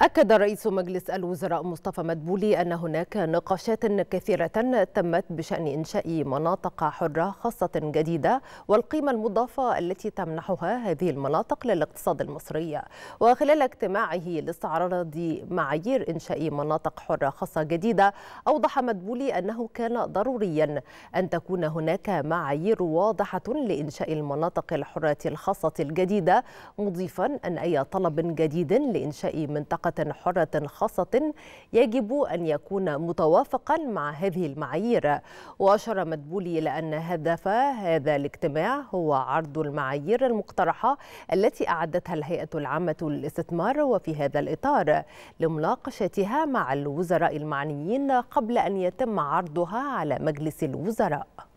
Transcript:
أكد رئيس مجلس الوزراء مصطفى مدبولي أن هناك نقاشات كثيرة تمت بشأن إنشاء مناطق حرة خاصة جديدة والقيمة المضافة التي تمنحها هذه المناطق للاقتصاد المصري وخلال اجتماعه لاستعراض معايير إنشاء مناطق حرة خاصة جديدة أوضح مدبولي أنه كان ضروريا أن تكون هناك معايير واضحة لإنشاء المناطق الحرة الخاصة الجديدة مضيفا أن أي طلب جديد لإنشاء منطقة حرة خاصة يجب أن يكون متوافقا مع هذه المعايير وأشار مدبولي إلى أن هدف هذا الاجتماع هو عرض المعايير المقترحة التي أعدتها الهيئة العامة للاستثمار وفي هذا الإطار لمناقشتها مع الوزراء المعنيين قبل أن يتم عرضها على مجلس الوزراء